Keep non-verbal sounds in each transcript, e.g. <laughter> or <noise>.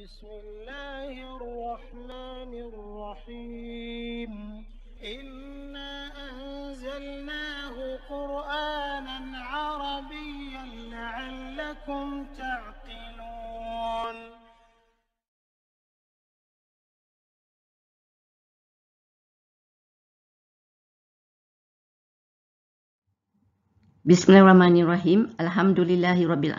بسم الله الرحمن الرحيم إنا أنزلناه قرآنا عربيا لعلكم تعقلون Bismillahirrahmanirrahim. Alhamdulillahi Rabbil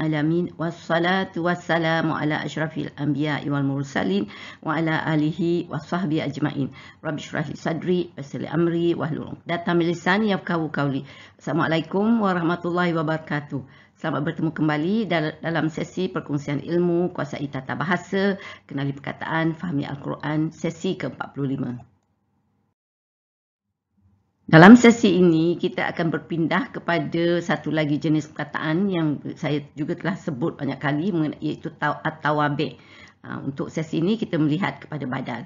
Wassalatu wassalamu ala ashrafil anbiya wal mursalin wa ala alihi wa sahbihi ajma'in. Rabbi syrahli sadri, basili amri, wahlul. Datang milisan, yaf kawu kawli. Assalamualaikum warahmatullahi wabarakatuh. Selamat bertemu kembali dalam sesi perkongsian ilmu, kuasa tata bahasa, kenali perkataan, fahami Al-Quran, sesi ke-45. Dalam sesi ini, kita akan berpindah kepada satu lagi jenis perkataan yang saya juga telah sebut banyak kali iaitu at ah, Untuk sesi ini, kita melihat kepada badal.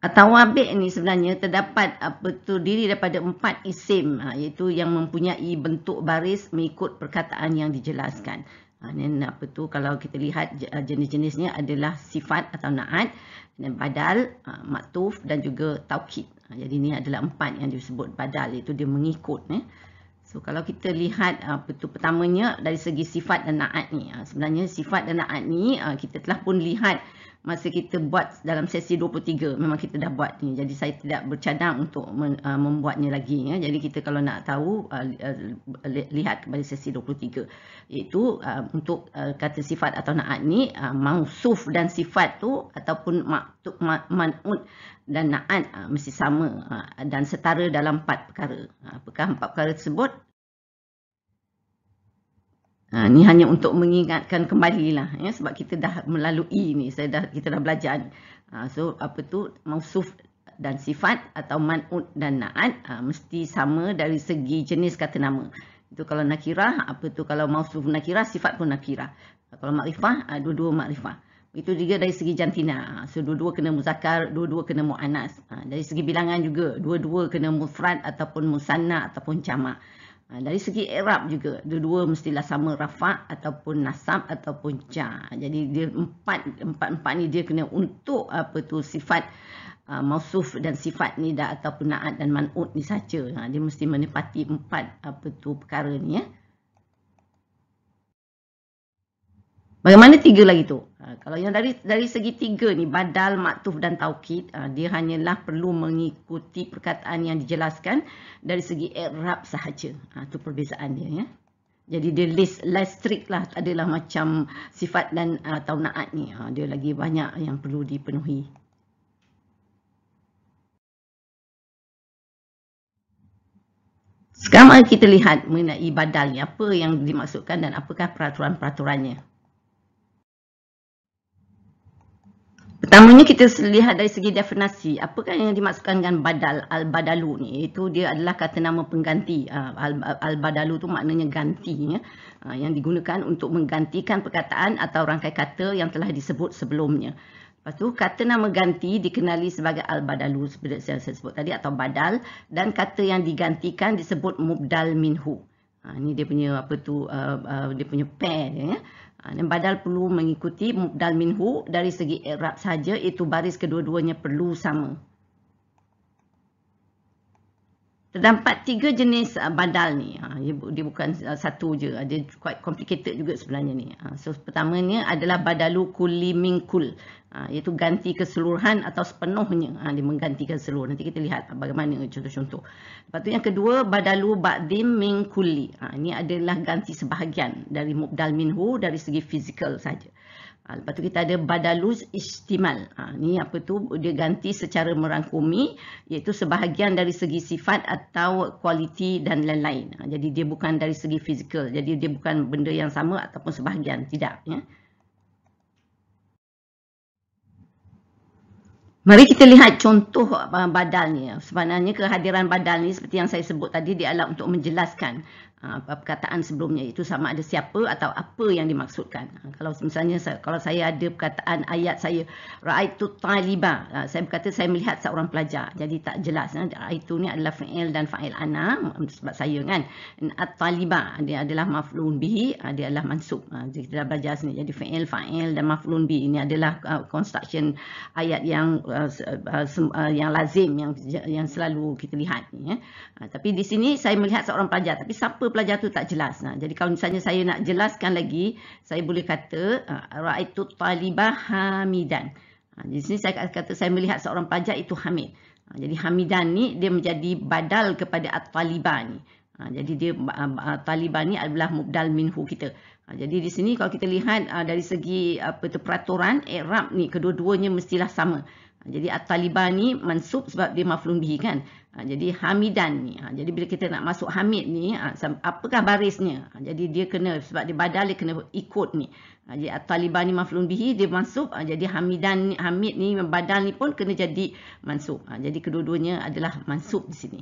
At-Tawabek ini sebenarnya terdapat apa ah, tu, diri daripada empat isim ah, iaitu yang mempunyai bentuk baris mengikut perkataan yang dijelaskan. Dan apa tu kalau kita lihat jenis-jenisnya adalah sifat atau naat dan badal, ah, maktuf dan juga taukid. Ah, jadi ini adalah empat yang disebut badal iaitu dia mengikut. Ya. So kalau kita lihat betul ah, pertamanya dari segi sifat dan naat ni. Sebenarnya sifat dan naat ni kita telah pun lihat masa kita buat dalam sesi 23 memang kita dah buat ni jadi saya tidak bercadang untuk uh, membuatnya lagi ya jadi kita kalau nak tahu uh, uh, lihat kepada sesi 23 iaitu untuk kata sifat atau naat ni mausuf dan sifat tu ataupun maktub manut dan naat mesti sama dan setara dalam empat perkara apakah empat perkara tersebut Ha, ni hanya untuk mengingatkan kembalilah ya sebab kita dah melalui ini, saya dah kita dah belajar Ha, so apa tu mausuf dan sifat atau manut dan naat ha, mesti sama dari segi jenis kata nama. Itu kalau nakirah apa tu kalau mausuf nakirah sifat pun nakirah. Kalau makrifah ha, dua-dua makrifah. Itu juga dari segi jantina. Ha, so dua-dua kena muzakar, dua-dua kena muannas. Ha, dari segi bilangan juga dua-dua kena mufrad ataupun musanna ataupun jamak. Ha, dari segi Arab juga, dua-dua mestilah sama rafak ataupun nasab ataupun ja. Jadi dia empat empat empat ni dia kena untuk apa tu sifat uh, mausuf dan sifat ni dah ataupun naat dan manut ni saja. Ha, dia mesti menepati empat apa tu perkara ni. Ya. Bagaimana tiga lagi tu? Ha, kalau yang dari dari segi tiga ni, badal, maktuf dan taukid, ha, dia hanyalah perlu mengikuti perkataan yang dijelaskan dari segi erab sahaja. Itu ha, perbezaan dia. Ya. Jadi dia less, less strict lah. adalah macam sifat dan uh, ha, taunaat ni. Ha, dia lagi banyak yang perlu dipenuhi. Sekarang kita lihat mengenai badal ni. Apa yang dimaksudkan dan apakah peraturan-peraturannya. Pertamanya kita lihat dari segi definasi, apakah yang dimaksudkan dengan badal, al-badalu ni, itu dia adalah kata nama pengganti. Uh, al-badalu tu maknanya ganti, uh, yang digunakan untuk menggantikan perkataan atau rangkai kata yang telah disebut sebelumnya. Lepas tu, kata nama ganti dikenali sebagai al-badalu seperti yang saya sebut tadi atau badal dan kata yang digantikan disebut mubdal minhu. ini uh, dia punya apa tu, dia punya pair. Ya. Dan badal perlu mengikuti dal minhu dari segi i'rab saja itu baris kedua-duanya perlu sama. Terdapat tiga jenis uh, badal ni. Ha, dia bukan uh, satu je. Uh, dia quite complicated juga sebenarnya ni. Ha, so pertama ni adalah badalu kulli min Ha, iaitu ganti keseluruhan atau sepenuhnya ha, dia mengganti keseluruhan nanti kita lihat bagaimana contoh-contoh. Lepas tu yang kedua badalu ba'dim min kulli. Ha, ini adalah ganti sebahagian dari mubdal minhu dari segi fizikal saja. Ha, lepas tu kita ada badalu istimal. Ha, ini apa tu dia ganti secara merangkumi iaitu sebahagian dari segi sifat atau kualiti dan lain-lain. Ha, jadi dia bukan dari segi fizikal. Jadi dia bukan benda yang sama ataupun sebahagian. Tidak. Ya. Mari kita lihat contoh ah, badalnya. Sebenarnya kehadiran badal ni seperti yang saya sebut tadi dia adalah untuk menjelaskan Ah, perkataan sebelumnya itu sama ada siapa atau apa yang dimaksudkan. Ah, kalau misalnya kalau saya ada perkataan ayat saya raaitu taliba, ah, saya berkata saya melihat seorang pelajar. Jadi tak jelas ya. itu ni adalah fa'il dan fa'il ana sebab saya kan. At taliba dia adalah maf'ul bihi, dia adalah mansub. Jadi kita dah belajar sini. Jadi fa'il, fa'il dan maf'ul bihi ini adalah construction ayat yang yang lazim yang yang selalu kita lihat ya. Tapi di sini saya melihat seorang pelajar tapi siapa pelajar tu tak jelas. Nah, ha, jadi kalau misalnya saya nak jelaskan lagi, saya boleh kata ha, raaitu Taliban hamidan. Ha, di sini saya kata saya melihat seorang pelajar itu hamid. Jadi hamidan ni dia menjadi badal kepada at Taliban. ni. Jadi dia talibah ni adalah mubdal minhu kita. Jadi di sini kalau kita lihat dari segi apa tu peraturan, Arab ni kedua-duanya mestilah sama. Jadi At-Taliban ni mansub sebab dia maflun bihi kan. Ha, jadi Hamidan ni. Ha, jadi bila kita nak masuk Hamid ni, ha, apakah barisnya? Jadi dia kena, sebab dia badal dia kena ikut ni. Jadi At-Taliban ni maflun bihi, dia mansub. Jadi Hamidan ni, Hamid ni, badal ni pun kena jadi mansub. Jadi kedua-duanya adalah mansub di sini.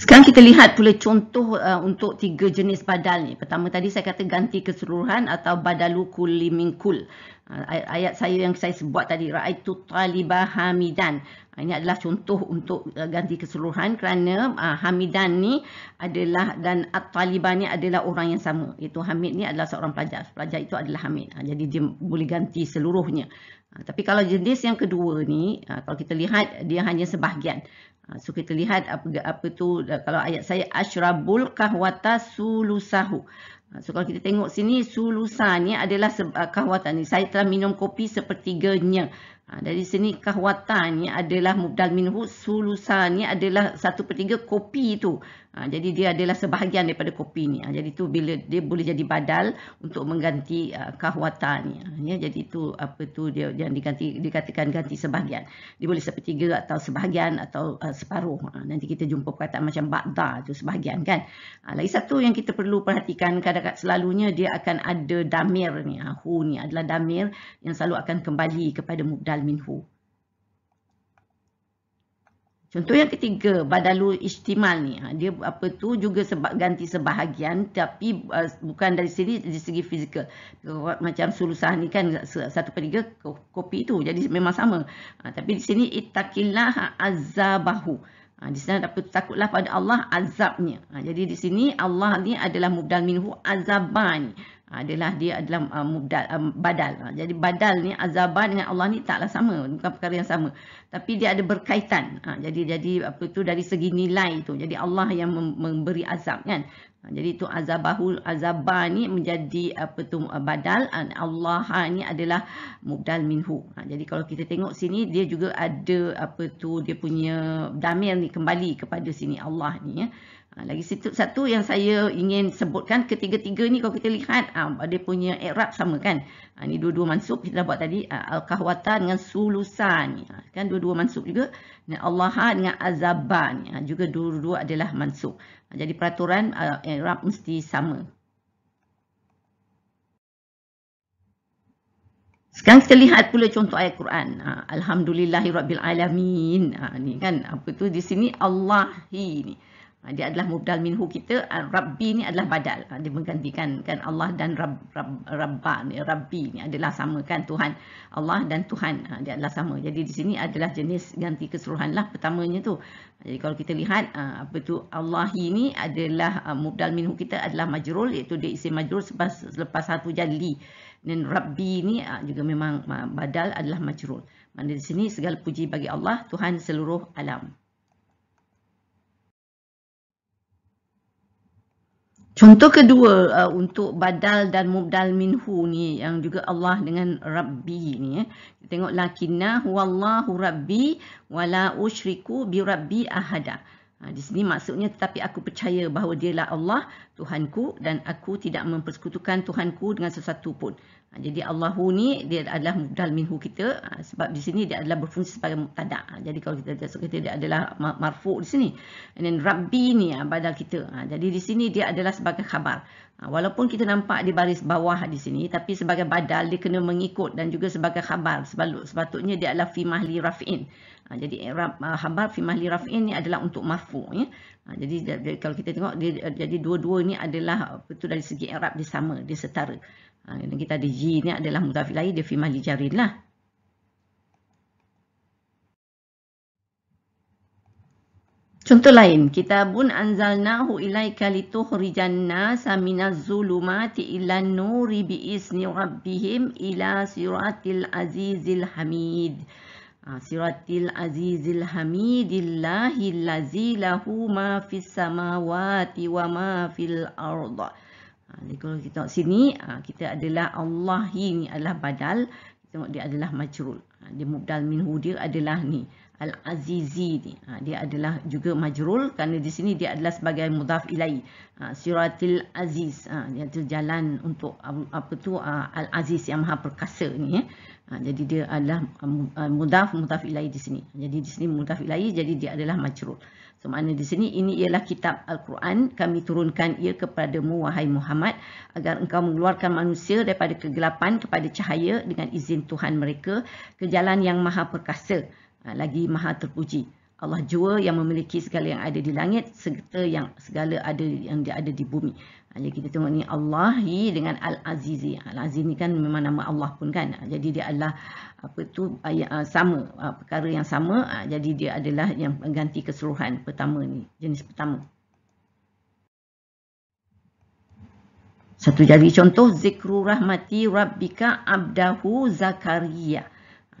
Sekarang kita lihat pula contoh uh, untuk tiga jenis badal ni. Pertama tadi saya kata ganti keseluruhan atau badalu kulli min Uh, ayat saya yang saya sebut tadi raaitu talibah hamidan. Uh, ini adalah contoh untuk uh, ganti keseluruhan kerana uh, hamidan ni adalah dan at-talibah ni adalah orang yang sama. Itu hamid ni adalah seorang pelajar. Pelajar itu adalah hamid. Uh, jadi dia boleh ganti seluruhnya. Uh, tapi kalau jenis yang kedua ni uh, kalau kita lihat dia hanya sebahagian. Ha, so kita lihat apa, apa tu kalau ayat saya ashrabul kahwata sulusahu. Ha, so kalau kita tengok sini sulusa ni adalah kahwata ni. Saya telah minum kopi sepertiganya. Ha, dari sini kahwatan ni adalah mubdal minhu sulusan ni adalah satu per tiga kopi tu. Ha, jadi dia adalah sebahagian daripada kopi ni. Ha, jadi tu bila dia boleh jadi badal untuk mengganti uh, ha, kahwatan ni. Ha, ya, jadi tu apa tu dia yang diganti dikatakan ganti sebahagian. Dia boleh sepertiga atau sebahagian atau uh, separuh. Ha, nanti kita jumpa perkataan macam ba'da tu sebahagian kan. Ha, lagi satu yang kita perlu perhatikan kadang-kadang selalunya dia akan ada damir ni. Ha, hu ni adalah damir yang selalu akan kembali kepada mubdal afdal minhu. Contoh yang ketiga, badalu istimal ni. Ha, dia apa tu juga sebab ganti sebahagian tapi uh, bukan dari segi, dari segi fizikal. Macam sulusah ni kan satu per tiga kopi tu. Jadi memang sama. Ha, tapi di sini, itakillah azabahu. Ha, di sana dapat takutlah pada Allah azabnya. jadi di sini Allah ni adalah mubdal minhu azabani adalah dia adalah uh, mubdal uh, badal. Uh, jadi badal ni azaban dengan Allah ni taklah sama, bukan perkara yang sama. Tapi dia ada berkaitan. Uh, jadi jadi apa tu dari segi nilai tu. Jadi Allah yang mem- memberi azab kan. Uh, jadi itu azabahu azaba ni menjadi apa tu uh, badal uh, Allah ni adalah mubdal minhu. Uh, jadi kalau kita tengok sini dia juga ada apa tu dia punya damir ni kembali kepada sini Allah ni ya. Uh. Ha, lagi satu, satu yang saya ingin sebutkan, ketiga-tiga ni kalau kita lihat, ha, dia punya Arab sama kan. Ini ha, dua-dua mansub kita buat tadi, Al-Kahwatan dengan Sulusan. Kan dua-dua mansub juga. Dan Allah dengan Azaban. Juga dua-dua adalah mansub. Jadi peraturan Arab mesti sama. Sekarang kita lihat pula contoh ayat Quran. Alhamdulillahi Ini kan apa tu di sini Allahi ni. Ha, dia adalah mubdal minhu kita rabbi ni adalah badal ha, dia menggantikan kan Allah dan rab, rab rabba ni rabbi ni adalah sama kan Tuhan Allah dan Tuhan ha, dia adalah sama jadi di sini adalah jenis ganti keseluruhan lah pertamanya tu jadi kalau kita lihat apa tu Allah ini adalah mubdal minhu kita adalah majrul iaitu dia isim majrul selepas, selepas satu jadi dan rabbi ni juga memang badal adalah majrul maknanya di sini segala puji bagi Allah Tuhan seluruh alam Contoh kedua uh, untuk badal dan mubdal minhu ni yang juga Allah dengan Rabbi ni. Eh. Tengok lakinna huwallahu rabbi wala usyriku bi rabbi ahada. Ha, di sini maksudnya tetapi aku percaya bahawa dialah Allah Tuhanku dan aku tidak mempersekutukan Tuhanku dengan sesuatu pun. Ha, jadi Allahu ni dia adalah mudal minhu kita ha, sebab di sini dia adalah berfungsi sebagai mubtada. Ha, jadi kalau kita jasuk kita dia adalah marfu di sini. And then Rabbi ni badal kita. Jadi di sini dia adalah sebagai khabar. Walaupun kita nampak di baris bawah di sini tapi sebagai badal dia kena mengikut dan juga sebagai khabar. Sepatutnya dia adalah fi mahli raf'in. Jadi eh, eh, khabar fi mahli raf'in ni adalah untuk marfu. Ya. Jadi kalau kita tengok dia, jadi dua-dua ni adalah betul dari segi Arab dia sama, dia setara. Ha, kita ada ji ni adalah mudhafi lahir dia fi mahli jarin lah. Contoh lain, kita kitabun anzalnahu ilai lituhrijan nasa minaz zulumati ila nuri bi isni rabbihim ila siratil azizil hamid. Ha, siratil azizil hamidillahi lazi lahu ma fis samawati wa ma fil ardha. Ha, jadi kalau kita tengok sini, ha, kita adalah Allah ini adalah badal. Kita tengok dia adalah majrul. Ha, dia mubdal minhu dia adalah ni. Al-Azizi ni. Ha, dia adalah juga majrul. Kerana di sini dia adalah sebagai mudhaf ilai. siratil Aziz. dia adalah jalan untuk apa tu Al-Aziz yang maha perkasa ni. Eh. jadi dia adalah mudhaf, mudhaf ilai di sini. Jadi di sini mudhaf ilai jadi dia adalah majrul. So, makna di sini, ini ialah kitab Al-Quran. Kami turunkan ia kepadamu, wahai Muhammad, agar engkau mengeluarkan manusia daripada kegelapan kepada cahaya dengan izin Tuhan mereka ke jalan yang maha perkasa, ha, lagi maha terpuji. Allah jua yang memiliki segala yang ada di langit serta yang segala ada yang ada di bumi. Ha, jadi kita tengok ni Allahi dengan Al-Azizi. al Azizi ni kan memang nama Allah pun kan. Ha, jadi dia adalah apa tu ha, sama perkara yang sama. Jadi dia adalah yang mengganti keseluruhan pertama ni jenis pertama. Satu jadi contoh zikru rahmati rabbika abdahu zakariyah.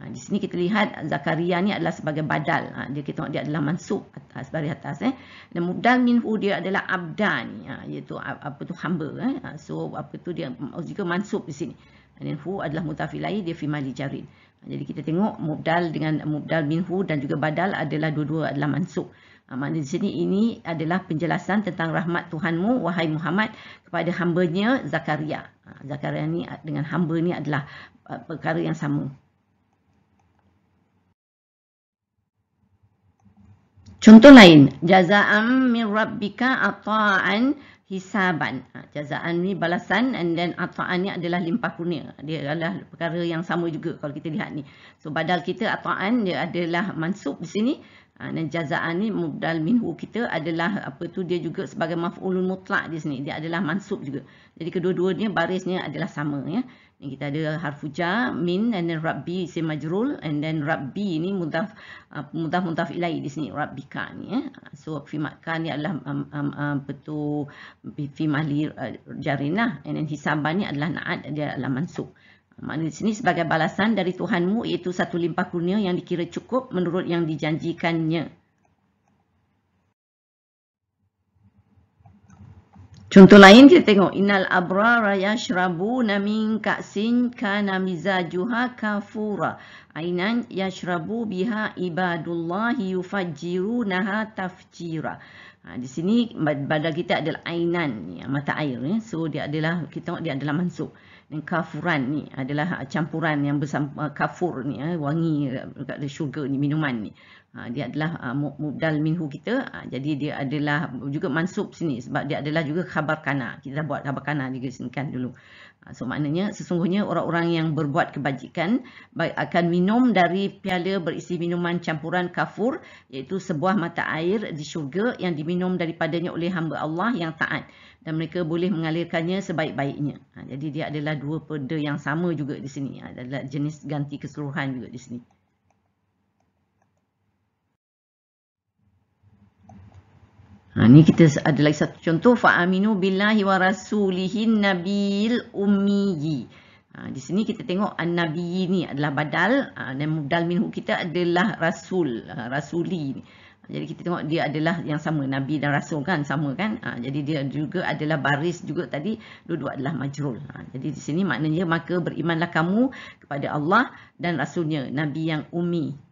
Ha, di sini kita lihat Zakaria ni adalah sebagai badal. Ha, dia kita tengok dia adalah mansub atas bari atas eh. Dan mudal minhu dia adalah abda ha, iaitu apa tu hamba eh. Ha, so apa tu dia juga mansub di sini. Ha, minhu adalah mutafilai dia fi mali jarin. Ha, jadi kita tengok mudal dengan mudal minhu dan juga badal adalah dua-dua adalah mansub. Ha, maknanya di sini ini adalah penjelasan tentang rahmat Tuhanmu wahai Muhammad kepada hambanya Zakaria. Ha, Zakaria ni dengan hamba ni adalah uh, perkara yang sama. Contoh lain, jaza'an min rabbika ata'an hisaban. Ha, jaza'an ni balasan and then ata'an ni adalah limpah kurnia. Dia adalah perkara yang sama juga kalau kita lihat ni. So badal kita ata'an dia adalah mansub di sini. Ha, dan jaza'an ni mudal minhu kita adalah apa tu dia juga sebagai maf'ulun mutlak di sini. Dia adalah mansub juga. Jadi kedua-duanya barisnya adalah sama ya kita ada harfu ja min and then rabbi isim majrul and then rabbi ni mudaf uh, mudaf mudaf ilai di sini rabbika ni eh. so fi makan ni adalah um, um, um, betul fi mahli uh, jarinah and then hisaban ni adalah naat dia adalah mansuk uh, Maknanya di sini sebagai balasan dari Tuhanmu iaitu satu limpah kurnia yang dikira cukup menurut yang dijanjikannya. Contoh lain kita tengok innal abrara yashrabuna min ka'sin kana mizajuha kafura ainan yashrabu biha ibadullah yufajjirunaha tafjira. Ha, di sini pada kita adalah ainan ni ha, mata air ya. So dia adalah kita tengok dia adalah mansuk. Dan kafuran ni adalah ha, campuran yang bersama kafur ni ya, wangi dekat syurga ni minuman ni. Ha, dia adalah uh, ah, mudal minhu kita uh, jadi dia adalah juga mansub sini sebab dia adalah juga khabar kana kita dah buat khabar kana juga sini kan dulu uh, so maknanya sesungguhnya orang-orang yang berbuat kebajikan baik akan minum dari piala berisi minuman campuran kafur iaitu sebuah mata air di syurga yang diminum daripadanya oleh hamba Allah yang taat dan mereka boleh mengalirkannya sebaik-baiknya. Ha, jadi dia adalah dua perda yang sama juga di sini. Ha, adalah jenis ganti keseluruhan juga di sini. Ha, ni kita ada lagi satu contoh. Fa'aminu billahi wa rasulihin nabil ummiyi. Ha, di sini kita tengok an-nabi ni adalah badal. Ha, dan mudal minhu kita adalah rasul. Ha, rasuli ni. Ha, jadi kita tengok dia adalah yang sama. Nabi dan rasul kan sama kan. Ha, jadi dia juga adalah baris juga tadi. Dua-dua adalah majrul. Ha, jadi di sini maknanya maka berimanlah kamu kepada Allah dan rasulnya. Nabi yang ummi.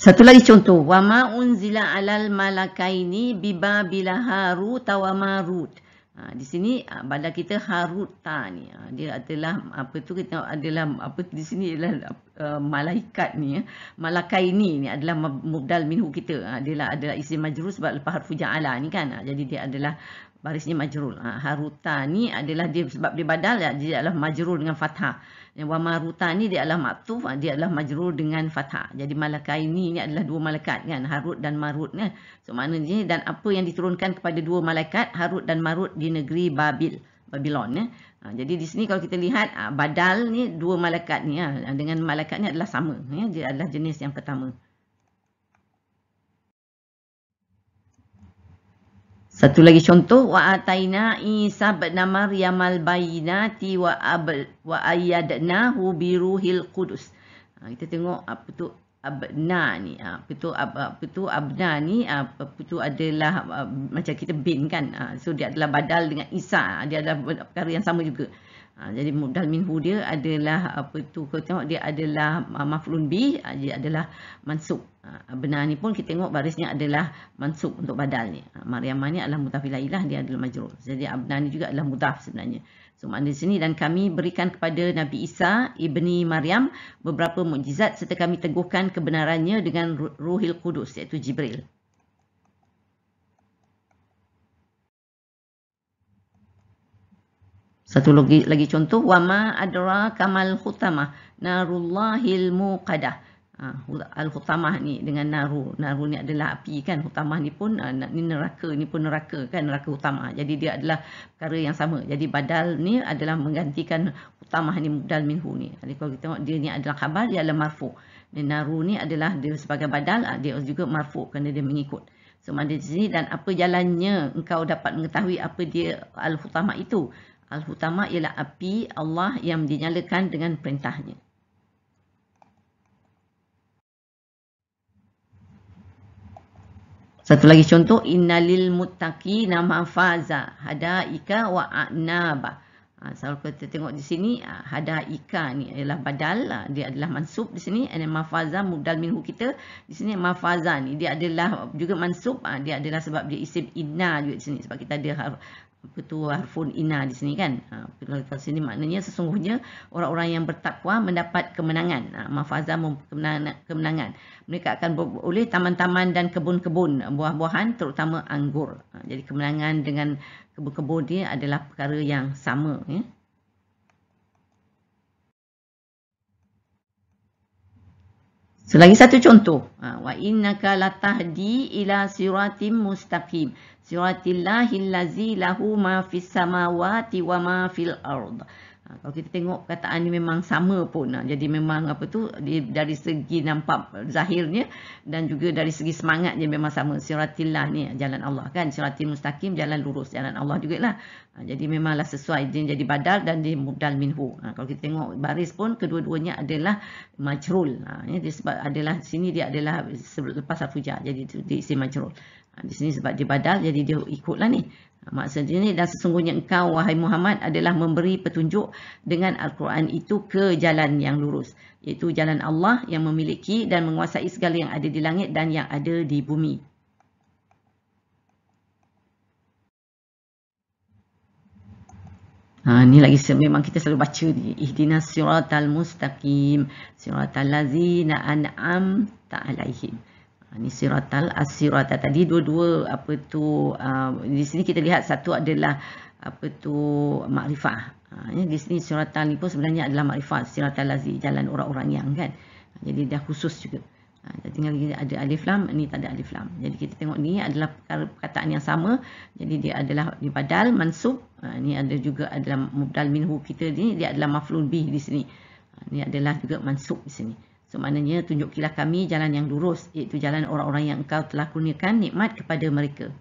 Satu lagi contoh, wama unzila alal malakaini biba babila harut wa Ha, di sini pada ha, kita haruta ni. Ha, dia adalah apa tu kita adalah apa di sini adalah uh, ha, malaikat ni ya. Malakaini ni adalah mudal minhu kita. Ha, adalah adalah isim majrus sebab lepas harfu ja'ala ni kan. Ha, jadi dia adalah barisnya majrur. Ha, haruta ni adalah dia sebab dia badal ya, dia adalah majrur dengan fathah wa maruta ni dia adalah maktuf ah, dia adalah majrur dengan fathah jadi malakai ini ni adalah dua malaikat kan harut dan marut ni kan. so maknanya dan apa yang diturunkan kepada dua malaikat harut dan marut di negeri babil babilon ya ha, jadi di sini kalau kita lihat ah, badal ni dua malaikat ni ya dengan malaikat ni adalah sama ya dia adalah jenis yang pertama Satu lagi contoh wa ataina Isa bin Maryam al bayinati wa ab wa ayadnahu bi ruhil qudus. Ha, kita tengok apa tu abna ni. Ha, apa tu apa tu abna ni apa, ha, apa tu adalah apa, ha, macam kita bin kan. Ha, so dia adalah badal dengan Isa. Ha, dia adalah perkara yang sama juga. Ha, jadi mudal minhu dia adalah apa tu kau tengok dia adalah maf'ul bi dia adalah mansub. Ah, benar ni pun kita tengok barisnya adalah mansub untuk badal ni. Ah, Maryamah ni adalah mutafilailah dia adalah majrur. Jadi abna ah, ni juga adalah mudaf sebenarnya. So di sini dan kami berikan kepada Nabi Isa ibni Maryam beberapa mukjizat serta kami teguhkan kebenarannya dengan Ruhil Kudus iaitu Jibril. Satu lagi, lagi contoh wama adra kamal khutamah narullahil muqaddah Uh, Al-Hutamah ni dengan Naru. Naru ni adalah api kan. Hutamah ni pun uh, ni neraka. Ni pun neraka kan. Neraka utama. Jadi dia adalah perkara yang sama. Jadi badal ni adalah menggantikan Hutamah ni mudal minhu ni. Jadi kalau kita tengok dia ni adalah khabar. Dia adalah marfu. Dan Naru ni adalah dia sebagai badal. Ha, dia juga marfu kerana dia mengikut. So mana di sini dan apa jalannya engkau dapat mengetahui apa dia Al-Hutamah itu. Al-Hutamah ialah api Allah yang dinyalakan dengan perintahnya. Satu lagi contoh, innalil muttaqina mafaza hadaika wa anaba. Ha, so kalau kita tengok di sini, ha, hadaika ni adalah badal, ha, dia adalah mansub di sini. And mafaza mudal minhu kita, di sini mafaza ni, dia adalah juga mansub, ha, dia adalah sebab dia isim inna juga di sini. Sebab kita ada apa tu harfun ina di sini kan. Ha, di sini maknanya sesungguhnya orang-orang yang bertakwa mendapat kemenangan. Ha, mafaza kemenangan. Mereka akan beroleh taman-taman dan kebun-kebun buah-buahan terutama anggur. Ha, jadi kemenangan dengan kebun-kebun dia adalah perkara yang sama. Ya. Selagi satu contoh, ha, wa innaka latahdi ila siratim mustaqim. Siratillahi allazi lahu ma fis samawati wa ma fil ardh. Ha, kalau kita tengok perkataan ni memang sama pun. Ha, jadi memang apa tu dari segi nampak zahirnya dan juga dari segi semangat dia memang sama. Siratillah ni jalan Allah kan. Siratil mustaqim jalan lurus jalan Allah juga lah. Ha, jadi memanglah sesuai dia jadi badal dan dia mudal minhu. kalau kita tengok baris pun kedua-duanya adalah majrul. Ha, dia sebab adalah sini dia adalah lepas al-fujar. Jadi dia isi majrul. di sini sebab dia badal jadi dia ikutlah ni maksud ini dan sesungguhnya engkau wahai Muhammad adalah memberi petunjuk dengan Al-Quran itu ke jalan yang lurus iaitu jalan Allah yang memiliki dan menguasai segala yang ada di langit dan yang ada di bumi. Ha, ini lagi memang kita selalu baca ni. Ihdina siratal mustaqim siratal lazina an'am ta'alaihim. Ini ha, siratal asirata tadi dua-dua apa tu uh, di sini kita lihat satu adalah apa tu makrifah. Uh, ya, di sini siratal ni pun sebenarnya adalah makrifah siratal lazi jalan orang-orang yang kan. Ha, jadi dia khusus juga. Ha, tinggal ada alif lam, ni tak ada alif lam. Jadi kita tengok ni adalah perkataan yang sama. Jadi dia adalah dibadal, mansub. Ha, ni ada juga adalah mubdal minhu kita ni. Dia adalah maflun bih di sini. Ha, ni adalah juga mansub di sini. So, maknanya tunjukilah kami jalan yang lurus, iaitu jalan orang-orang yang engkau telah kurniakan nikmat kepada mereka.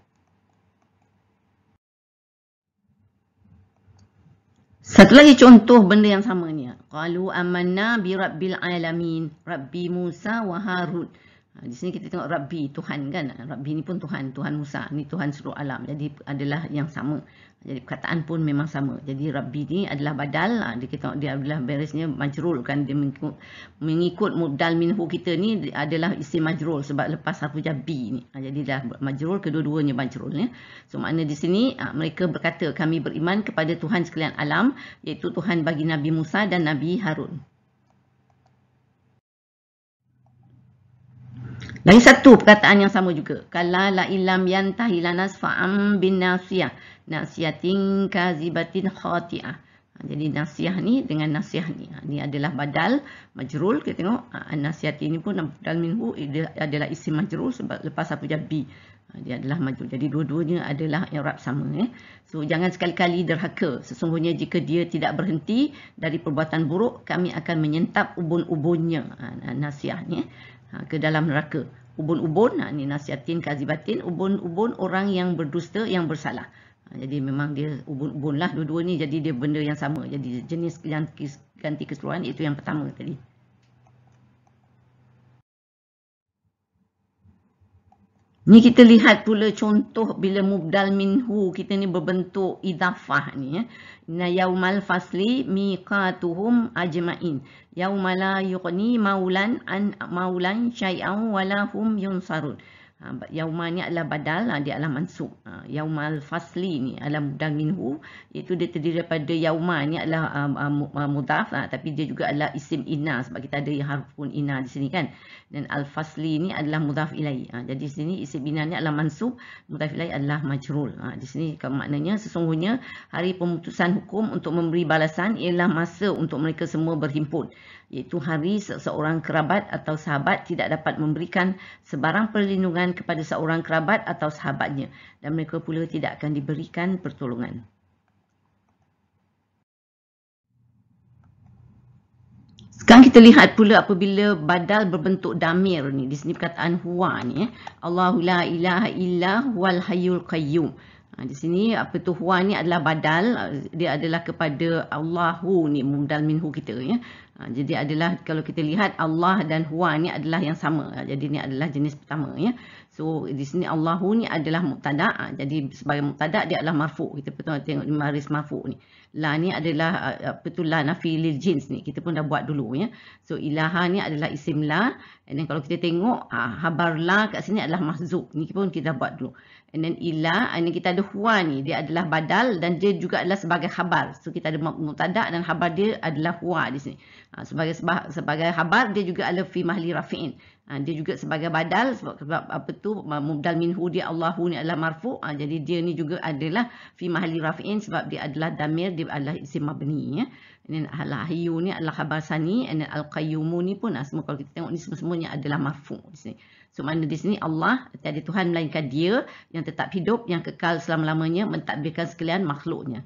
Satu lagi contoh benda yang sama ni. Qalu amanna bi rabbil alamin. Rabbi Musa wa Harun. Ha, di sini kita tengok Rabbi, Tuhan kan. Rabbi ni pun Tuhan. Tuhan Musa. Ni Tuhan seluruh alam. Jadi adalah yang sama. Jadi perkataan pun memang sama. Jadi Rabbi ni adalah badal. Ah, dia, kita, dia adalah berisnya majrul kan. Dia mengikut, mengikut mudal minhu kita ni adalah isi majrul. Sebab lepas harfu jabi ni. Ah, jadi dah majrul kedua-duanya majrul ni. So makna di sini ah, mereka berkata kami beriman kepada Tuhan sekalian alam. Iaitu Tuhan bagi Nabi Musa dan Nabi Harun. Lain satu perkataan yang sama juga. Kala la ilam yantahilanas fa'am bin nasiyah nasiatin kazibatin khati'ah. Ha, jadi nasihat ni dengan nasihat ni. Ha, ni adalah badal majrul. Kita tengok ha, nasihat ni pun badal minhu adalah isim majrul sebab lepas apa jadi dia adalah majrul. Jadi dua-duanya adalah irab sama eh. So jangan sekali-kali derhaka. Sesungguhnya jika dia tidak berhenti dari perbuatan buruk, kami akan menyentap ubun-ubunnya. Nasiah ni eh. ke dalam neraka. Ubun-ubun, ni nasiatin kazibatin, ubun-ubun orang yang berdusta, yang bersalah. Ha, jadi memang dia ubun-ubun lah dua-dua ni jadi dia benda yang sama. Jadi jenis yang ganti keseluruhan itu yang pertama tadi. Ni kita lihat pula contoh bila mubdal minhu kita ni berbentuk idhafah ni. Ya. Na yaumal fasli miqatuhum ajma'in. Yaumala yuqni maulan an maulan syai'an walahum yunsarun. Yaumala yunsarun. Ha, yauma ni adalah badal, ha, dia adalah mansub. Ha, yauma al-fasli ni adalah mudah minhu. Iaitu dia terdiri daripada yauma ni adalah uh, uh, mudaf. Ha, tapi dia juga adalah isim inna sebab kita ada harfun inna di sini kan dan al-fasli ni adalah mudhaf ilai. Ha, jadi di sini isi binanya adalah mansub, mudhaf ilai adalah majrul. Ha, di sini maknanya sesungguhnya hari pemutusan hukum untuk memberi balasan ialah masa untuk mereka semua berhimpun. Iaitu hari seorang kerabat atau sahabat tidak dapat memberikan sebarang perlindungan kepada seorang kerabat atau sahabatnya. Dan mereka pula tidak akan diberikan pertolongan. Kan kita lihat pula apabila badal berbentuk damir ni. Di sini perkataan huwa ni. Eh. Allahu la ilaha illa huwal hayyul qayyum. Ha, di sini apa tu huwa ni adalah badal. Dia adalah kepada Allahu ni. Mumdal minhu kita ya. Ha, jadi adalah kalau kita lihat Allah dan huwa ni adalah yang sama. Ha, jadi ni adalah jenis pertama ya. So di sini Allahu ni adalah mubtada. Ah, jadi sebagai mubtada dia adalah marfu. Kita betul tengok di maris marfu ni. La ni adalah ah, ah, apa tu la nafi lil jins ni. Kita pun dah buat dulu ya. So ilaha ni adalah isim la. And kalau kita tengok ha, habar la kat sini adalah mahzub. Ni pun kita dah buat dulu. And then illa, ini kita ada huwa ni. Dia adalah badal dan dia juga adalah sebagai khabar. So, kita ada mutadak dan khabar dia adalah huwa di sini. Ha, sebagai sebagai khabar, dia juga adalah fi mahli rafi'in. Ha, dia juga sebagai badal sebab, sebab apa tu, mubdal minhu dia Allahu ni adalah marfu. Ha, jadi, dia ni juga adalah fi mahli rafi'in sebab dia adalah damir, dia adalah isim mabni. Ya. And then, al-hiyu ni adalah khabar sani. And then, al-qayyumu ni pun, ha, semua kalau kita tengok ni semua-semuanya adalah marfu di sini. So makna di sini Allah tiada Tuhan melainkan dia yang tetap hidup, yang kekal selama-lamanya mentadbirkan sekalian makhluknya.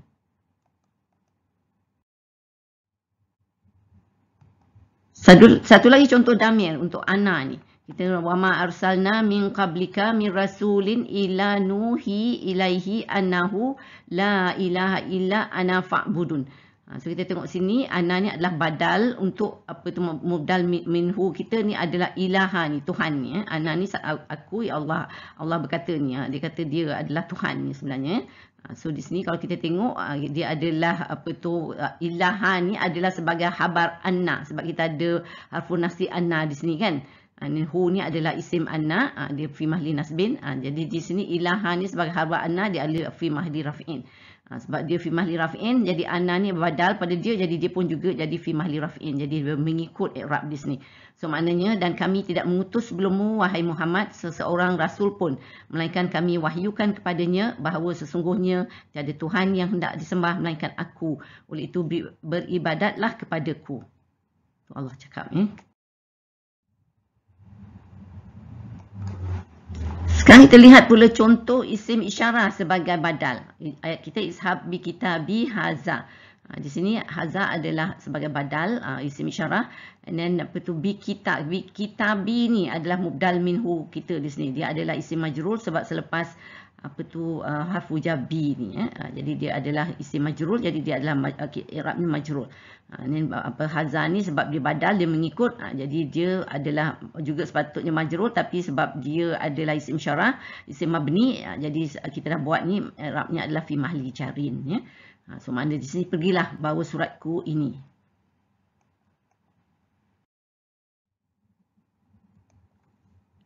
Satu, satu lagi contoh damir untuk Ana ni. Kita wa ma arsalna min qablika min rasulin ila nuhi ilaihi annahu la ilaha illa ana fa'budun. Ha, so kita tengok sini Ana ni adalah badal untuk apa tu modal minhu kita ni adalah ilaha ni Tuhan ni. Eh. Ana ni aku ya Allah Allah berkata ni ha, dia kata dia adalah Tuhan ni sebenarnya. Eh. Ha, so di sini kalau kita tengok dia adalah apa tu ilaha ni adalah sebagai habar Ana sebab kita ada harfun nasi Ana di sini kan. Minhu ni adalah isim Ana dia fi mahli nasbin. Jadi di sini ilaha ni sebagai habar Ana dia adalah fi mahli rafin. Ha, sebab dia fi mahli raf'in jadi ana ni badal pada dia jadi dia pun juga jadi fi mahli raf'in jadi dia mengikut i'rab di sini. So maknanya dan kami tidak mengutus sebelummu wahai Muhammad seseorang rasul pun melainkan kami wahyukan kepadanya bahawa sesungguhnya tiada tuhan yang hendak disembah melainkan aku. Oleh itu beribadatlah kepadaku. Tu Allah cakap ni. Eh? Dan kita lihat pula contoh isim isyarah sebagai badal. Ayat kita ishab bi kita bi haza. Ha, di sini haza adalah sebagai badal ha, isim isyarah. And then apa tu bi kita bi kita bi ni adalah mubdal minhu kita di sini. Dia adalah isim majrur sebab selepas uh, apa tu uh, harfu jabi ni eh? uh, jadi dia adalah isim majrur jadi dia adalah okay, irab ni majrur ini uh, apa hazan ni sebab dia badal dia mengikut uh, jadi dia adalah juga sepatutnya majrur tapi sebab dia adalah isim syarah isim mabni uh, jadi kita dah buat ni irabnya adalah fi mahli jarin ya yeah? uh, so makna di sini pergilah bawa suratku ini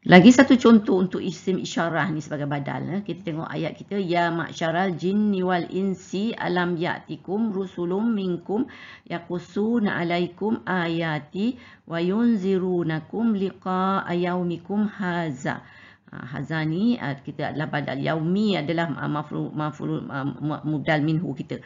Lagi satu contoh untuk isim isyarah ni sebagai badal. Eh. Kita tengok ayat kita. Ya ma'syaral jinni wal insi alam ya'tikum rusulum minkum yakusuna alaikum ayati wa yunzirunakum liqa ayawmikum haza. Ha, haza ni ha, kita adalah badal. Yaumi adalah mafru, ha, mafru, mudal minhu kita.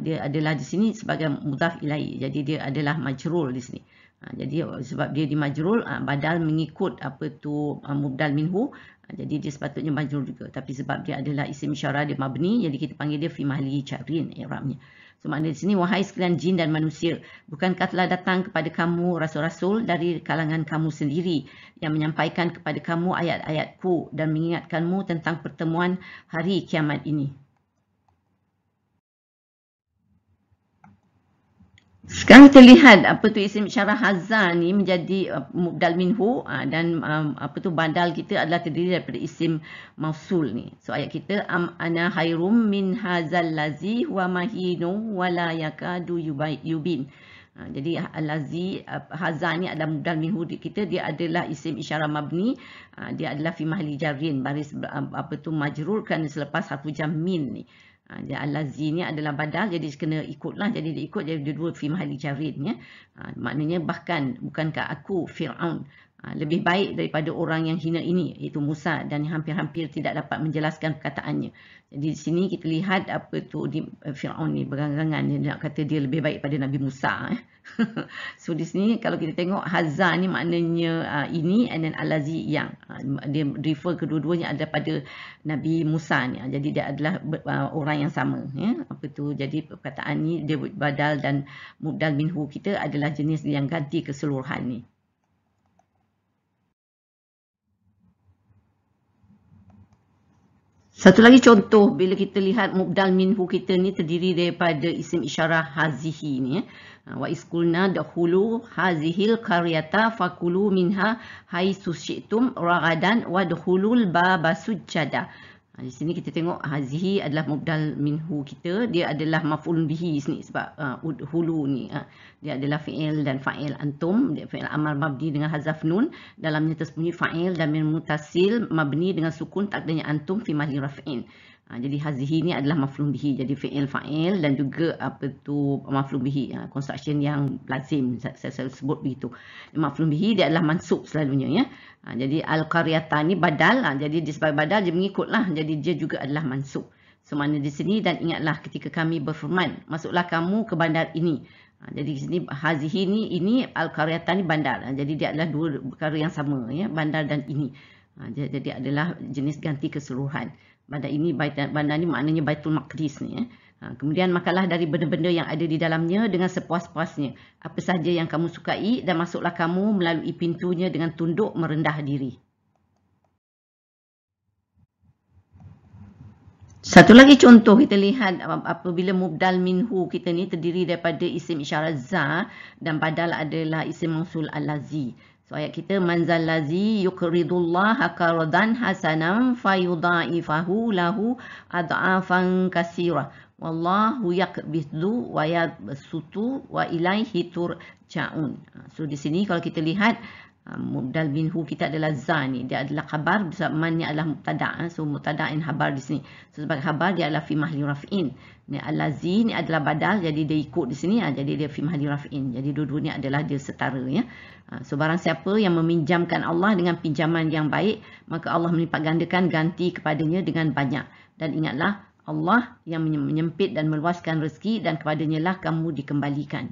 Dia adalah di sini sebagai mudaf ilai. Jadi dia adalah majrul di sini. Ha, jadi oh, sebab dia dimajrul ha, ah, badal mengikut apa tu ha, mubdal minhu ha, jadi dia sepatutnya majrul juga tapi sebab dia adalah isim syarah dia mabni jadi kita panggil dia fi mahli carin i'rabnya so makna di sini wahai sekalian jin dan manusia bukankah telah datang kepada kamu rasul-rasul dari kalangan kamu sendiri yang menyampaikan kepada kamu ayat-ayatku dan mengingatkanmu tentang pertemuan hari kiamat ini Sekarang kita lihat apa tu isim syarah hazan ni menjadi uh, mudal minhu uh, dan um, apa tu badal kita adalah terdiri daripada isim mausul ni. So ayat kita am ana hayrum min hazal lazi wa mahinu wala yakadu yubin. Uh, jadi lazi uh, hazan ni adalah mudal minhu kita dia adalah isim isyarah mabni uh, dia adalah fi mahli jarin baris uh, apa tu majrur kan selepas harfu jam min ni. Ha, Al-Lazi ni adalah badal, jadi kena ikutlah. Jadi dia ikut jadi dia dua fi mahali jarid. Ya. Ha, maknanya bahkan bukankah aku, Fir'aun, ha, lebih baik daripada orang yang hina ini, iaitu Musa dan hampir-hampir tidak dapat menjelaskan perkataannya. Jadi di sini kita lihat apa tu Fir'aun ni berangan-angan. Dia nak kata dia lebih baik daripada Nabi Musa. Eh. <laughs> so di sini kalau kita tengok haza ni maknanya uh, ini and then alazi yang uh, dia refer kedua-duanya ada pada Nabi Musa ni uh, jadi dia adalah uh, orang yang sama ya apa tu jadi perkataan ni dia badal dan mudal minhu kita adalah jenis yang ganti keseluruhan ni Satu lagi contoh bila kita lihat mudal minhu kita ni terdiri daripada isim isyarah hazihi ni ya. Ha, wa iskulna dakhulu hazihil qaryata fakulu minha hai syi'tum ragadan wa ba baba sujjada ha, di sini kita tengok hazihi adalah mubdal minhu kita dia adalah maf'ul bihi sini sebab uh, udhulu ni uh, dia adalah fi'il dan fa'il antum dia fi'il amar mabdi dengan hazaf nun dalamnya tersembunyi fa'il dan mutasil mabni dengan sukun tak adanya antum fi mahli raf'in Ha, jadi hazihi ni adalah maflum bihi. Jadi fi'il fa'il dan juga apa tu maflum bihi. Ha, construction yang lazim saya, saya sebut begitu. Maflum bihi dia adalah mansub selalunya ya. Ha, jadi al-qaryata ni badal. Ha, jadi dia sebagai badal dia lah, Jadi dia juga adalah mansub. So mana di sini dan ingatlah ketika kami berfirman masuklah kamu ke bandar ini. Ha, jadi di sini hazihi ni ini al-qaryata ni bandar. Ha, jadi dia adalah dua perkara yang sama ya bandar dan ini. Ha, jadi adalah jenis ganti keseluruhan. Bandar ini bandar ini maknanya Baitul Maqdis ni. Eh. Ha, kemudian makanlah dari benda-benda yang ada di dalamnya dengan sepuas-puasnya. Apa sahaja yang kamu sukai dan masuklah kamu melalui pintunya dengan tunduk merendah diri. Satu lagi contoh kita lihat apabila mubdal minhu kita ni terdiri daripada isim isyarat dan badal adalah isim mausul al-lazi. So ayat kita manzal lazi yuqridullah qardan hasanam fahu lahu ad'afan kasira. Wallahu yakbidu wa yabsutu wa ilaihi turja'un. So di sini kalau kita lihat uh, Mubdal minhu kita adalah zani. Dia adalah khabar. Sebab mannya adalah mubtada. Eh. So mubtada in habar di sini. So, sebagai khabar dia adalah fi mahli raf'in. Ni alazi ni adalah badal. Jadi dia ikut di sini. Ya. Jadi dia fi mahli raf'in. Jadi dua-dua ni adalah dia setara. Ya. Ha, so barang siapa yang meminjamkan Allah dengan pinjaman yang baik. Maka Allah melipat gandakan ganti kepadanya dengan banyak. Dan ingatlah Allah yang menyempit dan meluaskan rezeki. Dan kepadanya lah kamu dikembalikan.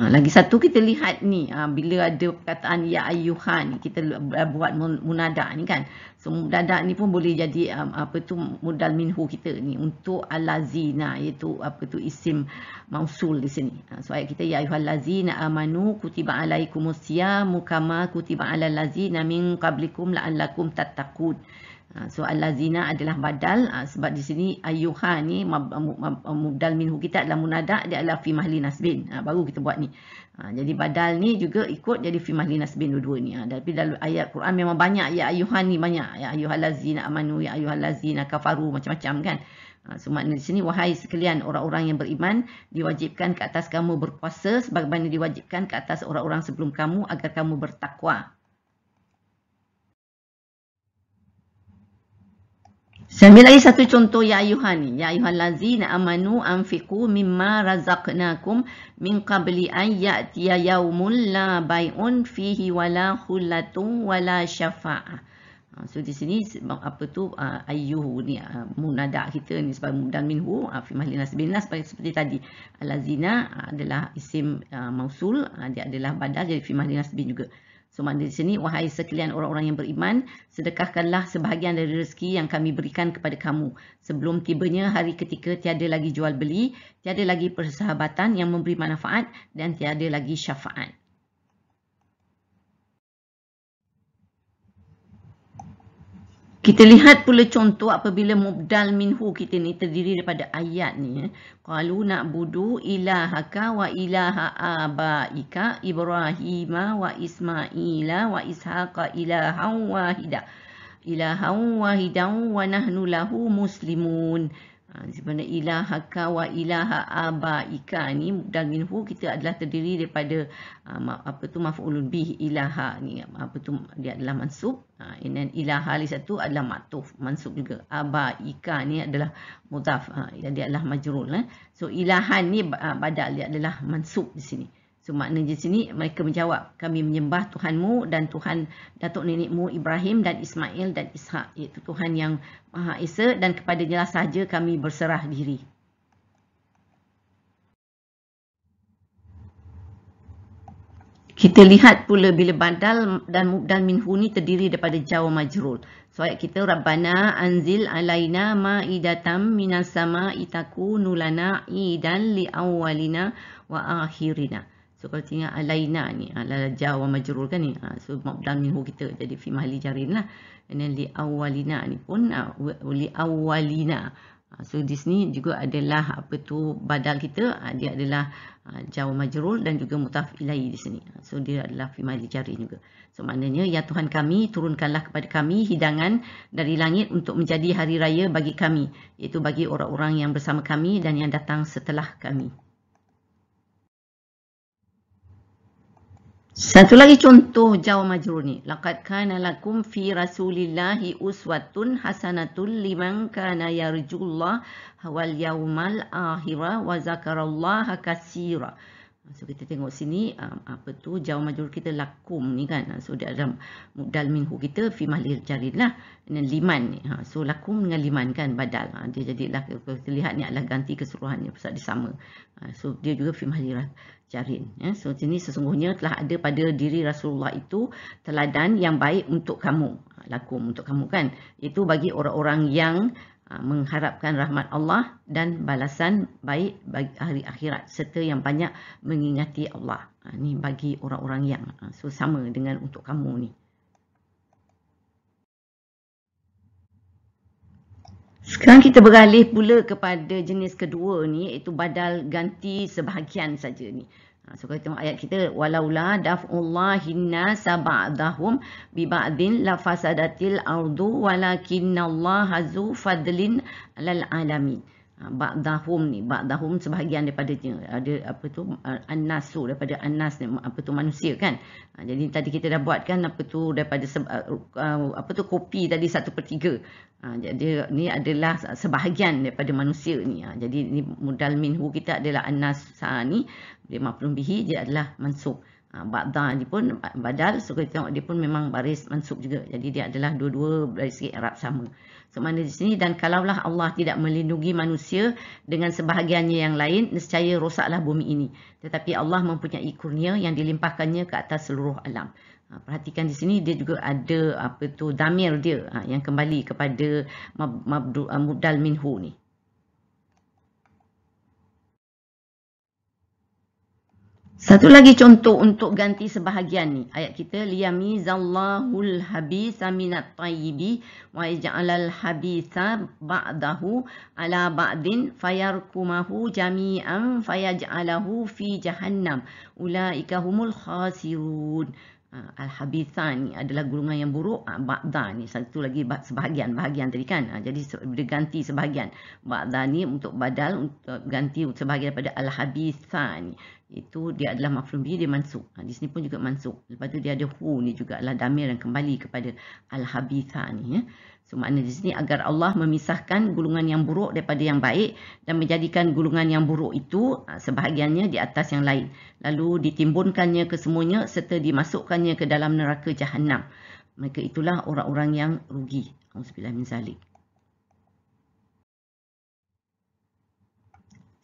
Ha, lagi satu kita lihat ni ha, bila ada perkataan ya ayuhan kita eh, buat munada ni kan. So munada ni pun boleh jadi um, apa tu modal minhu kita ni untuk alazina iaitu apa tu isim mausul di sini. Ha, so ayat kita ya ayuhal lazina amanu kutiba alaikumusiyamu kama kutiba alal lazina min qablikum la'allakum tattaqun. Ah, so al-lazina adalah badal ah, sebab di sini ayuha ni mubdal minhu kita adalah munadak dia adalah fi mahli nasbin ah, baru kita buat ni. jadi badal ni juga ikut jadi fi mahli nasbin dua-dua ni. tapi dalam ayat Quran memang banyak ya ayuha ni banyak ya ayuha lazina amanu ya ayuha lazina kafaru macam-macam kan. so maknanya di sini wahai sekalian orang-orang yang beriman diwajibkan ke atas kamu berpuasa sebagaimana diwajibkan ke atas orang-orang sebelum kamu agar kamu bertakwa. Saya ambil lagi satu contoh ya ayuhan Ya ayuhan lazina amanu anfiku mimma razaqnakum min qabli an ya'tiya yaumun la bai'un fihi wala khullatun wala syafa'ah. Ha, so di sini apa tu ha, ayuh ni uh, ha, munada kita ni sebagai mudan minhu uh, fi mahli nas bin seperti, seperti tadi Lazina adalah isim mausul dia adalah badal jadi fi mahli nas bin juga So makna di sini, wahai sekalian orang-orang yang beriman, sedekahkanlah sebahagian dari rezeki yang kami berikan kepada kamu. Sebelum tibanya hari ketika tiada lagi jual beli, tiada lagi persahabatan yang memberi manfaat dan tiada lagi syafaat. Kita lihat pula contoh apabila mubdal minhu kita ni terdiri daripada ayat ni. Kalu eh. nak budu ilahaka wa ilaha abaika Ibrahima wa Ismaila wa Ishaqa ilahan wahida. Ilahan wahidan wa nahnu lahu muslimun. Ha, sebenarnya ilahaka wa ilaha abaika ni dan minhu kita adalah terdiri daripada ha, apa tu maf'ulun bih ilaha ni apa tu dia adalah mansub ha, and then ilaha li satu adalah matuf mansub juga abaika ni adalah mutaf dia adalah majrul eh. so ilahan ni badal dia adalah mansub di sini So makna di sini mereka menjawab kami menyembah Tuhanmu dan Tuhan datuk nenekmu Ibrahim dan Ismail dan Ishak iaitu Tuhan yang Maha Esa dan kepada kepadanya lah saja kami berserah diri. Kita lihat pula bila Badal dan Mubdal Minhu ni terdiri daripada Jawa Majrul. So ayat kita Rabbana anzil alaina ma'idatam minas sama itaku idan li awalina wa akhirina. So kalau tinggal alaina ah, ni ala ah, jawa majrur kan ni ah, so mabda ya. minhu kita jadi fi mahalli jarin lah and then li awwalina ni pun li awwalina so di sini juga adalah apa tu badal kita dia adalah jawa majrur dan juga mutaf ilai di sini so dia adalah fi mahalli jarin juga so maknanya ya Tuhan kami turunkanlah kepada kami hidangan dari langit untuk menjadi hari raya bagi kami iaitu bagi orang-orang yang bersama kami dan yang datang setelah kami Satu lagi contoh jawab majrur ni. Laqad kana lakum fi rasulillahi uswatun hasanatul liman kana yarjullah wal yawmal akhirah wa zakarallaha kasirah. So kita tengok sini um, apa tu jawab majul kita lakum ni kan. Uh, so di dalam mudal minhu kita fi mahli jarin lah. Dan liman ni. Ha, so lakum dengan liman kan badal. Ha, dia jadilah kalau kita lihat ni adalah ganti keseluruhannya. Sebab dia sama. Ha, so dia juga fi mahli jarin. Ya, so sini sesungguhnya telah ada pada diri Rasulullah itu teladan yang baik untuk kamu. Lakum untuk kamu kan. Itu bagi orang-orang yang Ha, mengharapkan rahmat Allah dan balasan baik bagi hari akhirat serta yang banyak mengingati Allah. Ini ha, bagi orang-orang yang ha, so sama dengan untuk kamu ni. Sekarang kita beralih pula kepada jenis kedua ni iaitu badal ganti sebahagian saja ni. Ha, so kalau tengok ayat kita walaula daf'ullahi nasa ba'dahum bi ba'din la fasadatil ardu walakinallaha zu fadlin lal alamin ba'dahum ni ba'dahum sebahagian daripada ada apa tu annasu daripada anas ni apa tu manusia kan ha, jadi tadi kita dah buat kan apa tu daripada uh, uh, apa tu kopi tadi 1/3 ha, jadi ni adalah sebahagian daripada manusia ni ha, jadi ni mudal minhu kita adalah annas ni dia maklum bihi dia adalah mansub Ha, Ba'da ni pun badal. So kita tengok dia pun memang baris mansub juga. Jadi dia adalah dua-dua dari segi Arab sama. So mana di sini dan kalaulah Allah tidak melindungi manusia dengan sebahagiannya yang lain. Nescaya rosaklah bumi ini. Tetapi Allah mempunyai kurnia yang dilimpahkannya ke atas seluruh alam. Ha, perhatikan di sini dia juga ada apa tu damir dia ha, yang kembali kepada mabdu, mudal minhu ni. Satu lagi contoh untuk ganti sebahagian ni. Ayat kita liyamizallahul habisa minat tayyibi wa ij'alal habisa ba'dahu ala ba'din fayarkumahu jami'an fayaj'alahu fi jahannam. Ulaika humul khasirun. Ha, Al-Habitha ni adalah gulungan yang buruk. Ha, ba'da ni satu lagi sebahagian. Bahagian tadi kan. Ha, jadi dia ganti sebahagian. Ba'da ni untuk badal. Untuk ganti sebahagian daripada Al-Habitha ni itu dia adalah mafrum bihi dia mansuk. Ha, di sini pun juga mansuk. Lepas tu dia ada hu ni juga adalah damir yang kembali kepada al-habitha ni ya. So makna di sini agar Allah memisahkan gulungan yang buruk daripada yang baik dan menjadikan gulungan yang buruk itu ha, sebahagiannya di atas yang lain. Lalu ditimbunkannya ke semuanya serta dimasukkannya ke dalam neraka jahanam. Maka itulah orang-orang yang rugi. Alhamdulillah min zalik.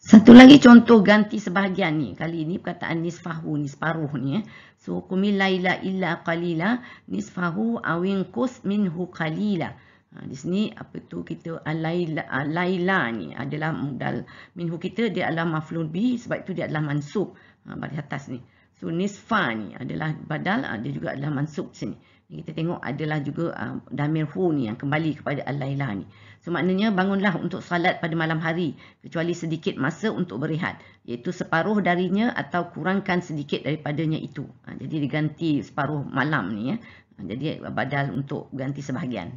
Satu lagi contoh ganti sebahagian ni. Kali ini perkataan nisfahu ni separuh ni eh. So kumilaila illa qalila nisfahu awin kus minhu qalila. Ha, di sini apa tu kita alaila alaila ni adalah mudal minhu kita dia adalah maf'ul bi sebab itu dia adalah mansub. Ha, bari atas ni. So nisfa ni adalah badal ha, dia juga adalah mansub sini kita tengok adalah juga uh, Damir Hu ni yang kembali kepada Al-Laila ni. So maknanya bangunlah untuk salat pada malam hari kecuali sedikit masa untuk berehat iaitu separuh darinya atau kurangkan sedikit daripadanya itu. Ha, jadi diganti separuh malam ni ya. Ha, jadi badal untuk ganti sebahagian.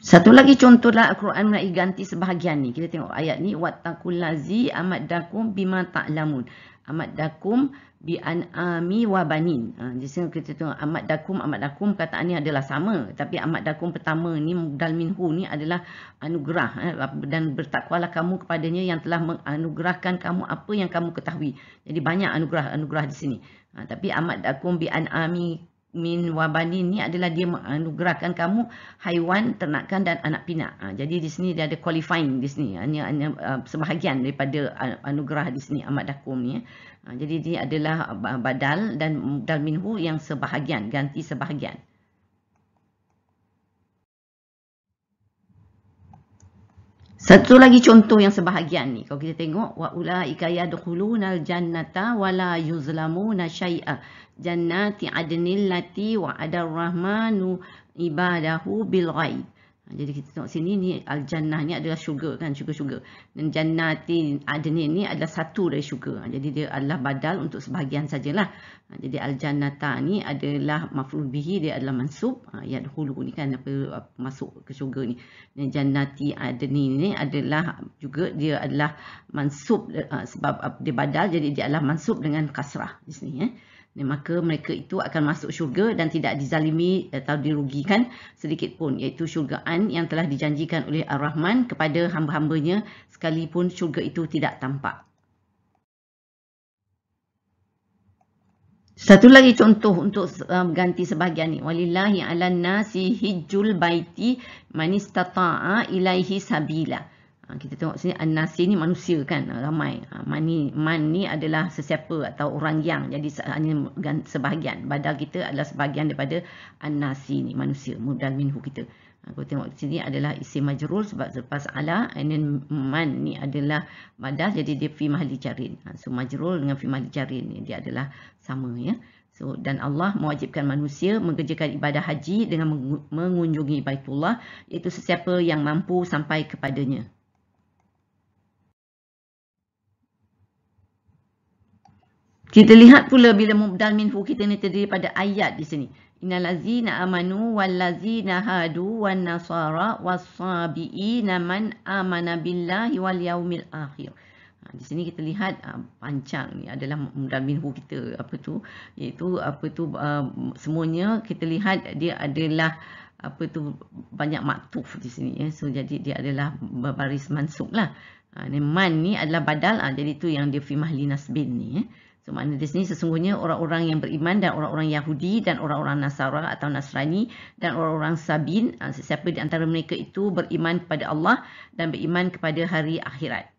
Satu lagi contohlah Al-Quran mengenai ganti sebahagian ni. Kita tengok ayat ni wattaqul lazi amadakum bima ta'lamun. Ta amat dakum bi anami wa banin. Ha, di sini kita tengok amat dakum, amat dakum kataan ni adalah sama. Tapi amat dakum pertama ni mudal minhu ni adalah anugerah. Eh, dan bertakwalah kamu kepadanya yang telah menganugerahkan kamu apa yang kamu ketahui. Jadi banyak anugerah-anugerah di sini. Ha, tapi amat dakum bi an ami min wabanin ni adalah dia menganugerahkan kamu haiwan, ternakan dan anak pinak. Ha, jadi di sini dia ada qualifying di sini. Ha, hanya, hanya uh, sebahagian daripada anugerah di sini amat Dakum ni. Ya. Ha, jadi dia adalah badal dan mudal minhu yang sebahagian, ganti sebahagian. Satu lagi contoh yang sebahagian ni. Kalau kita tengok, wa ulaika yadkhuluna al-jannata wa la yuzlamuna syai'a jannati adnil lati wa adar rahmanu ibadahu bil ghaib. Ha, jadi kita tengok sini ni al jannah ni adalah syurga kan syurga syurga. Dan jannati adnil ni adalah satu dari syurga. Ha, jadi dia adalah badal untuk sebahagian sajalah. Ha, jadi al jannata ni adalah maf'ul bihi dia adalah mansub ya dahulu ni kan apa, masuk ke syurga ni. Dan jannati adnil ni adalah juga dia adalah mansub sebab dia badal jadi dia adalah mansub dengan kasrah di sini eh maka mereka itu akan masuk syurga dan tidak dizalimi eh, atau dirugikan sedikit pun iaitu syurgaan yang telah dijanjikan oleh Ar-Rahman kepada hamba-hambanya sekalipun syurga itu tidak tampak. Satu lagi contoh untuk eh, ganti sebahagian ni. Walillahi ala nasi hijjul baiti manistata'a ilaihi sabila. Ha, kita tengok sini An-Nasir ni manusia kan ha, ramai. Ha, man ni man ni adalah sesiapa atau orang yang jadi hanya sebahagian. Badal kita adalah sebahagian daripada An-Nasir ni manusia mudal minhu kita. Ha, aku ha, tengok sini adalah isim majrur sebab selepas ala and then man ni adalah badal jadi dia fi mahalli jarin. Ha, so majrur dengan fi mahalli jarin ni dia adalah sama ya. So, dan Allah mewajibkan manusia mengerjakan ibadah haji dengan mengunjungi Baitullah iaitu sesiapa yang mampu sampai kepadanya. Kita lihat pula bila mubdal minhu kita ni terdiri pada ayat di sini. Innalazina amanu wallazina hadu wan nasara wasabiina man amana billahi wal yaumil akhir. Ha, di sini kita lihat uh, ha, panjang ni adalah mudah minhu kita apa tu iaitu apa tu uh, semuanya kita lihat dia adalah apa tu banyak maktuf di sini ya so jadi dia adalah baris mansuk lah. Uh, ni man ni adalah badal uh, jadi tu yang dia fi mahli nasbin ni ya. So, makna di sini sesungguhnya orang-orang yang beriman dan orang-orang Yahudi dan orang-orang Nasara atau Nasrani dan orang-orang Sabin, ah, siapa di antara mereka itu beriman kepada Allah dan beriman kepada hari akhirat.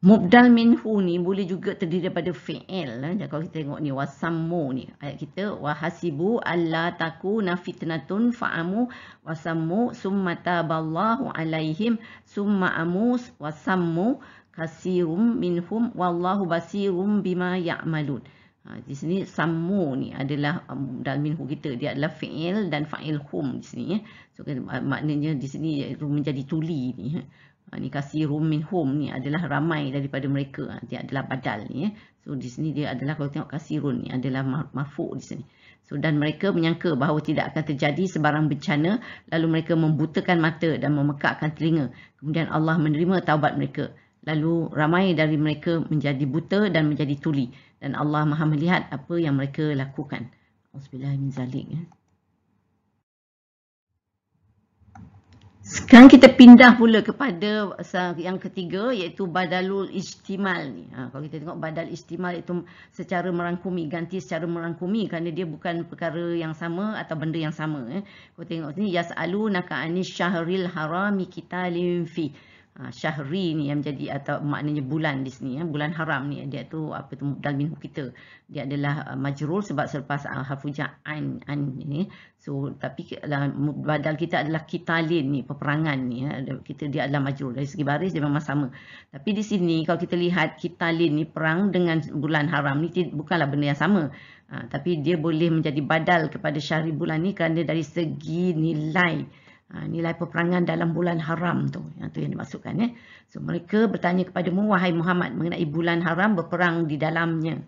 Mubdal minhu ni boleh juga terdiri daripada fi'il. Eh? Kalau kita tengok ni, wasammu ni. Ayat kita, wahasibu alla taku nafitnatun fa'amu wasammu summa taballahu alaihim summa amus wasammu kasirum minhum wallahu basirum bima ya'malun. Ha, di sini sammu ni adalah um, mubdal minhu kita. Dia adalah fi'il dan fa'il hum di sini. Eh? So, kan, maknanya di sini menjadi tuli ni. Eh? Ha, ni kasirum min hum ni adalah ramai daripada mereka. Ha, dia adalah badal ni. Ya. So di sini dia adalah kalau tengok kasirun ni adalah mafuk di sini. So dan mereka menyangka bahawa tidak akan terjadi sebarang bencana. Lalu mereka membutakan mata dan memekakkan telinga. Kemudian Allah menerima taubat mereka. Lalu ramai dari mereka menjadi buta dan menjadi tuli. Dan Allah maha melihat apa yang mereka lakukan. Alhamdulillah min zalik. Ya. Sekarang kita pindah pula kepada yang ketiga iaitu badalul istimal ni. Ha, kalau kita tengok badal istimal itu secara merangkumi, ganti secara merangkumi kerana dia bukan perkara yang sama atau benda yang sama. Eh. Kau tengok sini, yas'alu naka'anis syahril harami kita limfi. Ah, syahri ni yang menjadi atau maknanya bulan di sini ya bulan haram ni dia tu apa tu dalam kita dia adalah ah, majrul sebab selepas uh, ah, harfu ja'an an ini so tapi lah, badal kita adalah kitalin ni peperangan ni ya kita dia adalah majrul dari segi baris dia memang sama tapi di sini kalau kita lihat kitalin ni perang dengan bulan haram ni bukanlah benda yang sama uh, tapi dia boleh menjadi badal kepada syahri bulan ni kerana dari segi nilai Ha, nilai peperangan dalam bulan haram tu yang tu yang dimaksudkan ya. So mereka bertanya kepada mu wahai Muhammad mengenai bulan haram berperang di dalamnya.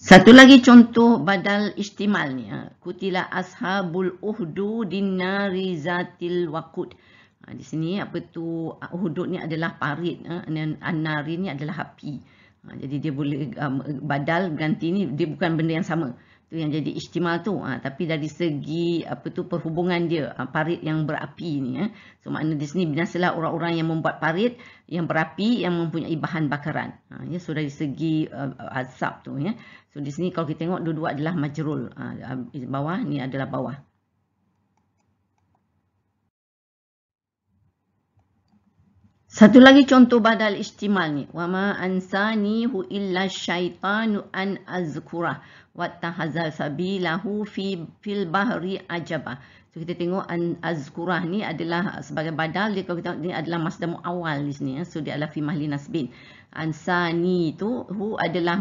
Satu lagi contoh badal istimal ni. Ha. Kutila ashabul uhdu dinari zatil wakud. Ha, di sini apa tu uhdu ni adalah parit. Dan anari ni adalah api. Jadi dia boleh um, badal ganti ni. Dia bukan benda yang sama tu yang jadi istimal tu ha, tapi dari segi apa tu perhubungan dia ha, parit yang berapi ni ya so makna di sini binasalah orang-orang yang membuat parit yang berapi yang mempunyai bahan bakaran ha, ya so dari segi uh, azab tu ya so di sini kalau kita tengok dua-dua adalah majrul ha, bawah ni adalah bawah Satu lagi contoh badal istimal ni. Wama ansani hu illa syaitanu an azkura. azkurah. Wattahazal sabilahu fi fil bahri ajabah. So, kita tengok an azkura ni adalah sebagai badal. Dia kalau kita ni adalah masdar mu'awal di sini. Ya. So, dia adalah fi mahli nasbin. Ansani tu hu adalah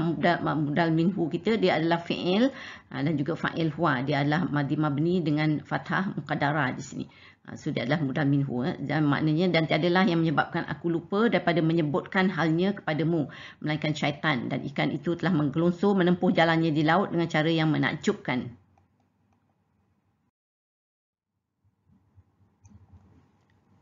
mudal, minhu kita. Dia adalah fi'il ah, dan juga fa'il huwa. Dia adalah madi mabni dengan fathah muqadara di sini. Ha, sudahlah mudah minhu dan maknanya dan tiadalah yang menyebabkan aku lupa daripada menyebutkan halnya kepadamu melainkan syaitan dan ikan itu telah menggelonsor menempuh jalannya di laut dengan cara yang menakjubkan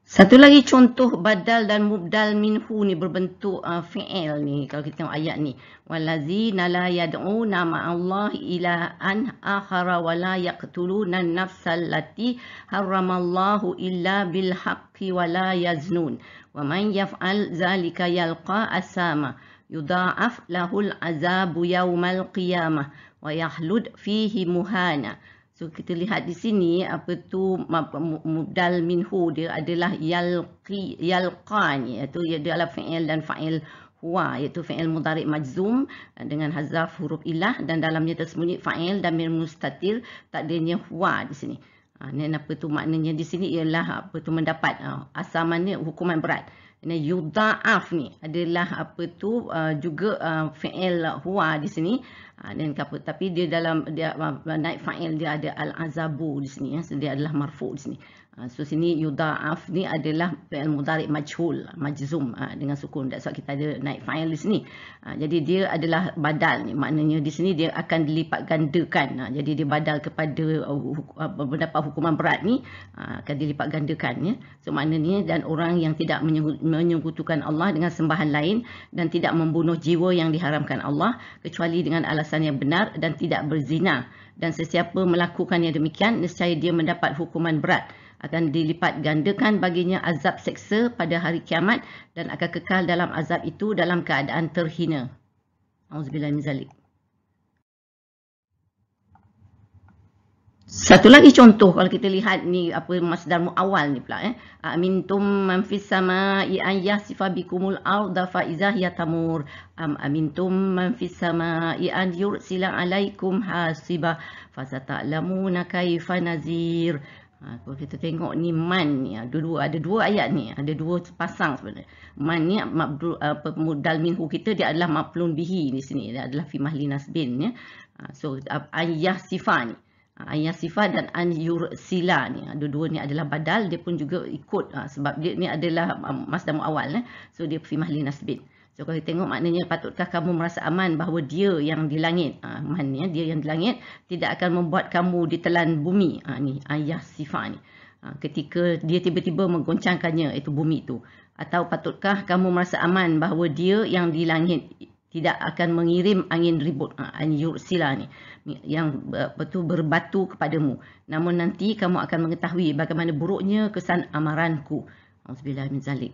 Satu lagi contoh badal dan mubdal minhu ni berbentuk uh, fi'il ni kalau kita tengok ayat ni walazi la yad'u nama Allah ila an akhara wa la yaqtuluna nafsal lati haramallahu illa bil haqqi wa yaznun wa man yaf'al zalika yalqa asama yudha'af lahul azabu yawmal qiyamah wa yahlud fihi muhana So kita lihat di sini apa tu mudal minhu dia adalah yalqi yalqa ni iaitu ia adalah fi'il dan fa'il huwa iaitu fi'il mudhari' majzum dengan hazaf huruf ilah dan dalamnya tersembunyi fa'il dan mir mustatir takdirnya huwa di sini. Ha, ni apa tu maknanya di sini ialah apa tu mendapat ha, asal mana hukuman berat ni yudaaf ni adalah apa tu uh, juga uh, fi'il huwa di sini uh, dan uh, apa tapi dia dalam dia uh, naik fa'il dia ada al azabu di sini ya so, dia adalah marfu di sini Ha, so sini yudaaf ni adalah fi'il mudhari' majhul, majzum ha, dengan sukun. That's why kita ada naik fa'il di sini. Ha, jadi dia adalah badal ni. Maknanya di sini dia akan dilipat gandakan. Jadi dia badal kepada mendapat uh, uh, hukuman berat ni akan dilipat gandakan. Ya. So maknanya dan orang yang tidak menyekutukan Allah dengan sembahan lain dan tidak membunuh jiwa yang diharamkan Allah kecuali dengan alasan yang benar dan tidak berzina. Dan sesiapa melakukannya demikian, nescaya dia mendapat hukuman berat akan dilipat gandakan baginya azab seksa pada hari kiamat dan akan kekal dalam azab itu dalam keadaan terhina. Auzubillahi minzalik. Satu lagi contoh kalau kita lihat ni apa masdar muawal ni pula eh. Amin tum man fis sama'i ayah sifabikumul arda fa idza hiya tamur. Am amin tum man fis sama'i an yursila alaikum hasiba fa kaifa nazir. Ha, kalau kita tengok ni man ni ada ha, dua ada dua ayat ni ada dua pasang sebenarnya. Man ni mabdu, apa mudal minhu kita dia adalah maplun bihi di sini dia adalah fi mahli nasbin ya. Ha, so ayah sifat ha, ayah sifat dan an sila ni ada ha, dua ni adalah badal dia pun juga ikut ha, sebab dia ni adalah masdar muawal ya. So dia fi mahli nasbin. So kalau tengok maknanya patutkah kamu merasa aman bahawa dia yang di langit, aman ah, ya, eh, dia yang di langit tidak akan membuat kamu ditelan bumi. Ha, ni ayah sifat ni. Ha, ketika dia tiba-tiba menggoncangkannya itu bumi itu. Atau patutkah kamu merasa aman bahawa dia yang di langit tidak akan mengirim angin ribut, angin yursila ni, yang eh, betul berbatu kepadamu. Namun nanti kamu akan mengetahui bagaimana buruknya kesan amaranku. Alhamdulillah min zalik.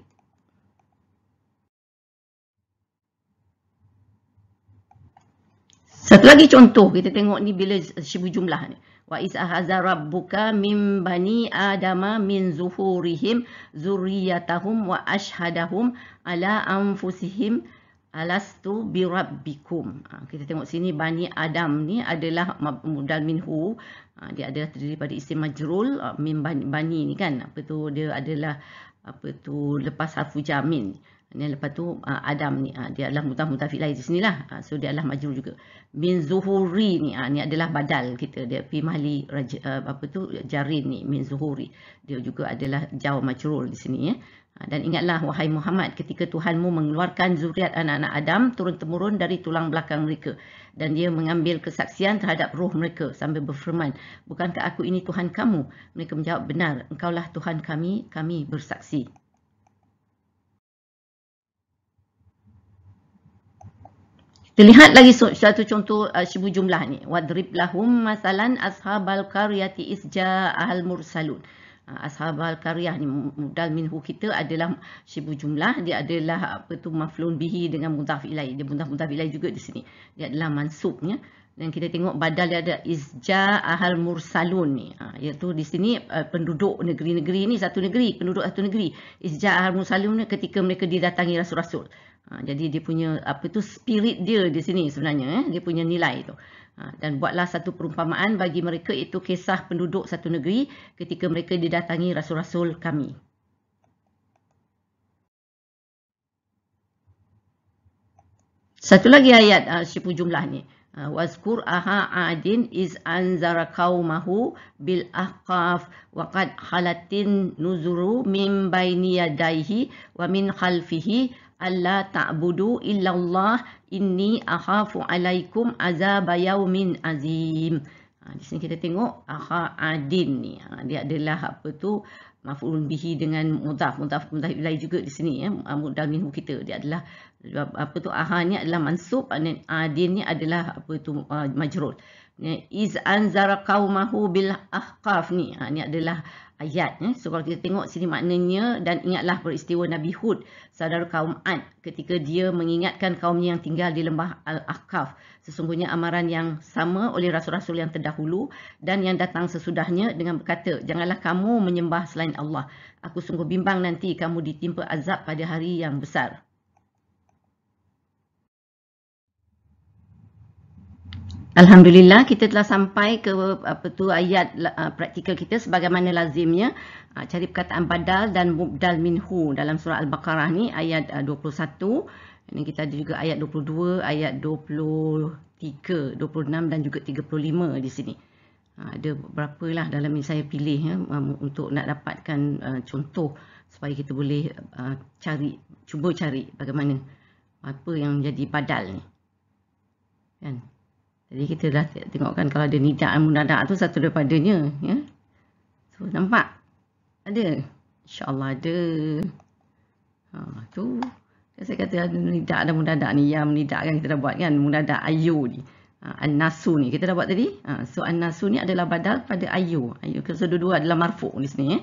Satu lagi contoh kita tengok ni bila sibu jumlah ni. Wa iz ahazara buka mim bani adama min zuhurihim zurriyatahum wa ashhadahum ala anfusihim alastu bi rabbikum. Ha, kita tengok sini bani adam ni adalah mudal minhu. Ha, dia adalah terdiri daripada isim majrul ha, min bani, bani ni kan. Apa tu dia adalah apa tu lepas harfu jamin. Ini lepas tu ah, Adam ni ah, dia adalah mutah mutafik lain di sini lah. Ah, so dia adalah majrur juga. Min zuhuri ni, ni adalah badal kita. Dia pi mahli apa tu jarin ni min zuhuri. Dia juga adalah jaw majrur di sini. Ya. Dan ingatlah wahai Muhammad ketika Tuhanmu mengeluarkan zuriat anak-anak Adam turun temurun dari tulang belakang mereka. Dan dia mengambil kesaksian terhadap roh mereka sambil berfirman. Bukankah aku ini Tuhan kamu? Mereka menjawab benar. Engkaulah Tuhan kami, kami bersaksi. Terlihat lagi satu contoh uh, sibu jumlah ni. Wadrib lahum masalan ashabal karyati isja ahal mursalun. Uh, ashabal karyah ni mudal minhu kita adalah sibu jumlah. Dia adalah apa tu maflun bihi dengan mudaf ilai. Dia mudaf-mudaf ilai juga di sini. Dia adalah mansub ya. Dan kita tengok badal dia ada izja ahal mursalun ni. Ha, iaitu di sini uh, penduduk negeri-negeri ni satu negeri. Penduduk satu negeri. Izja ahal mursalun ni ketika mereka didatangi rasul-rasul. Ha, jadi dia punya apa tu spirit dia di sini sebenarnya. Eh? Dia punya nilai tu Ha, dan buatlah satu perumpamaan bagi mereka itu kisah penduduk satu negeri ketika mereka didatangi rasul-rasul kami. Satu lagi ayat uh, ah, syipu jumlah ni. Ah, Wazkur aha adin iz anzara qawmahu bil ahqaf waqad halatin nuzuru min bayni yadaihi wa min khalfihi alla ta'budu illallah inni akhafu alaikum azaba yaumin azim. Ha, di sini kita tengok akha adin ni. Ha, dia adalah apa tu maf'ul bihi dengan mudaf mudaf mudaf ilai juga di sini ya ha, mudaf minhu kita dia adalah apa tu aha ni adalah mansub dan adin ni adalah apa tu uh, majrur. Iz anzara qawmahu bil ahqaf ni. Ha, ni adalah ayat. Eh. So kalau kita tengok sini maknanya dan ingatlah peristiwa Nabi Hud, saudara kaum Ad, ketika dia mengingatkan kaumnya yang tinggal di lembah Al-Ahqaf. Sesungguhnya amaran yang sama oleh rasul-rasul yang terdahulu dan yang datang sesudahnya dengan berkata, janganlah kamu menyembah selain Allah. Aku sungguh bimbang nanti kamu ditimpa azab pada hari yang besar. Alhamdulillah kita telah sampai ke apa tu ayat uh, praktikal kita sebagaimana lazimnya uh, cari perkataan badal dan mubdal minhu dalam surah al-Baqarah ni ayat uh, 21 dan kita ada juga ayat 22 ayat 23 26 dan juga 35 di sini. Uh, ada berapa lah dalam yang saya pilih ya uh, untuk nak dapatkan uh, contoh supaya kita boleh uh, cari cuba cari bagaimana apa yang jadi badal ni. Kan? Ya. Jadi kita dah tengokkan kalau ada nidak munadak tu satu daripadanya ya. So nampak? Ada. insyaAllah ada. Ha tu. Kan saya kata nidak dan munadak ni yang nidak kan kita dah buat kan munadak ayu ni. Ha, an-nasu ni kita dah buat tadi. Ha, so an-nasu ni adalah badal pada ayu. Ayu ke so, dua-dua adalah marfu' di sini eh.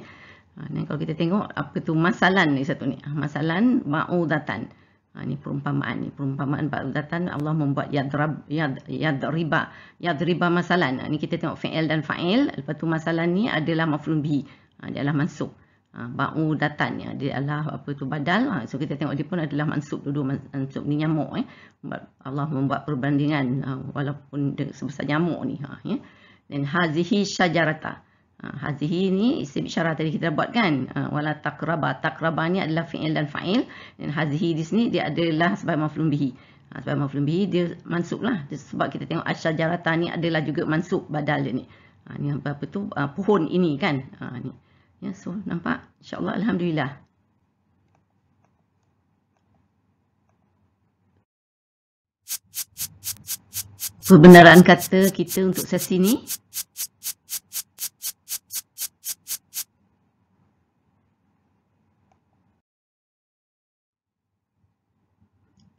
Ha, kalau kita tengok apa tu masalan ni satu ni. Ha, masalan ma'udatan. Ha, Ha, ini perumpamaan ni perumpamaan datan Allah membuat yadrab yad, yadriba yadriba masalan ha, ni kita tengok fi'il dan fa'il lepas tu masalan ni adalah maf'ul bi ha, dia adalah mansub ha, ba'u datan ya dia adalah apa tu badal ha, so kita tengok dia pun adalah mansub dulu mansub ni nyamuk eh Allah membuat perbandingan ha, walaupun sebesar nyamuk ni ha ya dan hazihi syajarata Ha, hazihi ni isim isyarah tadi kita buat kan. Ha, wala taqraba. Taqraba ni adalah fi'il dan fa'il. Dan hazihi di sini dia adalah sebab maflum bihi. Ha, sebab maflum bihi dia mansub lah. sebab kita tengok asyajarata ni adalah juga mansub badal dia ni. Ha, ni apa, apa tu? Ha, pohon ini kan. ni. Ya, so nampak? InsyaAllah Alhamdulillah. Kebenaran kata kita untuk sesi ni.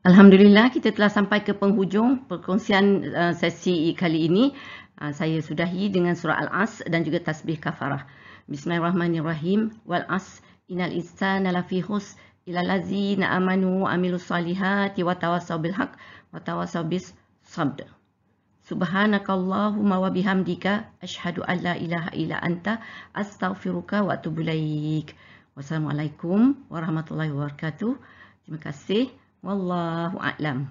Alhamdulillah kita telah sampai ke penghujung perkongsian uh, sesi kali ini. Uh, saya sudahi dengan surah Al-As dan juga tasbih kafarah. Bismillahirrahmanirrahim. Wal as inal insana lafi khus ila lazina amanu amilus salihati wa tawassaw bilhaq wa tawassaw bis sabd. Subhanakallahumma wa bihamdika ashhadu an la ilaha illa anta astaghfiruka wa atubu ilaik. Wassalamualaikum warahmatullahi wabarakatuh. Terima kasih. Wallahu a'lam.